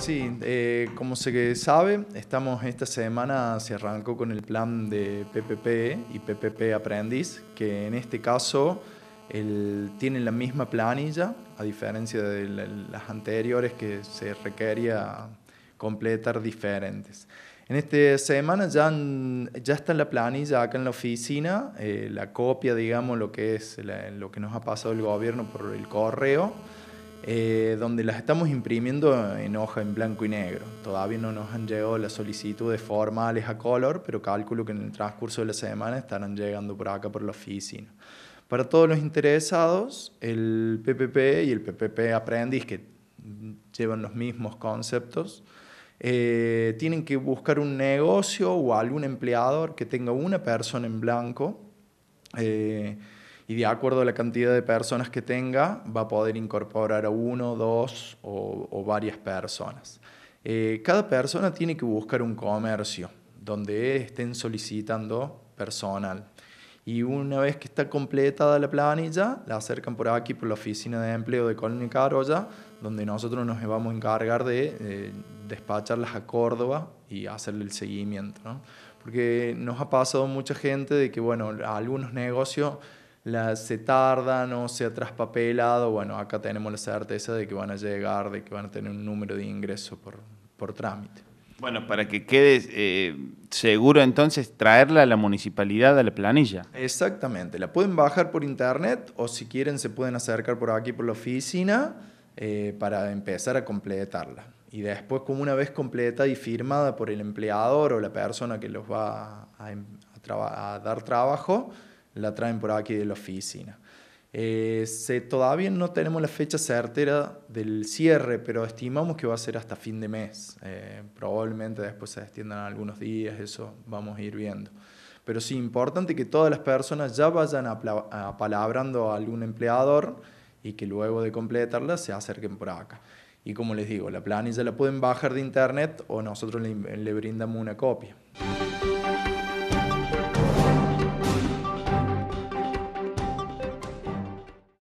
Sí, eh, como se sabe, estamos esta semana, se arrancó con el plan de PPP y PPP Aprendiz, que en este caso el, tienen la misma planilla, a diferencia de las anteriores que se requería completar diferentes. En esta semana ya, ya está la planilla acá en la oficina, eh, la copia, digamos, lo que, es lo que nos ha pasado el gobierno por el correo eh, donde las estamos imprimiendo en hoja en blanco y negro. Todavía no nos han llegado las solicitudes formales a color, pero calculo que en el transcurso de la semana estarán llegando por acá por la oficina. Para todos los interesados, el PPP y el PPP Aprendiz, que llevan los mismos conceptos, eh, tienen que buscar un negocio o algún empleador que tenga una persona en blanco. Eh, y de acuerdo a la cantidad de personas que tenga, va a poder incorporar a uno, dos o, varias personas. Eh, cada persona tiene que buscar un comercio donde estén solicitando personal. Y una vez que está completada la planilla, la acercan por aquí, por la oficina de empleo de Colonia Carolla, donde nosotros nos vamos a encargar de eh, despacharlas a Córdoba y hacerle el seguimiento. ¿no? Porque nos ha pasado mucha gente de que, bueno, algunos negocios la, se tarda, no se ha traspapelado, bueno, acá tenemos la certeza de que van a llegar, de que van a tener un número de ingreso por, trámite. Bueno, para que quede eh, seguro entonces traerla a la municipalidad, a la planilla. Exactamente, la pueden bajar por internet o si quieren se pueden acercar por aquí por la oficina eh, para empezar a completarla. Y después, como una vez completa y firmada por el empleador o la persona que los va a em, dar trabajo, la traen por aquí de la oficina. Eh, se, todavía no tenemos la fecha certera del cierre, pero estimamos que va a ser hasta fin de mes. Eh, probablemente después se extiendan algunos días, eso vamos a ir viendo. Pero sí, importante que todas las personas ya vayan apalabrando a algún empleador y que luego de completarla se acerquen por acá. Y como les digo, la planilla la pueden bajar de internet o nosotros le brindamos una copia.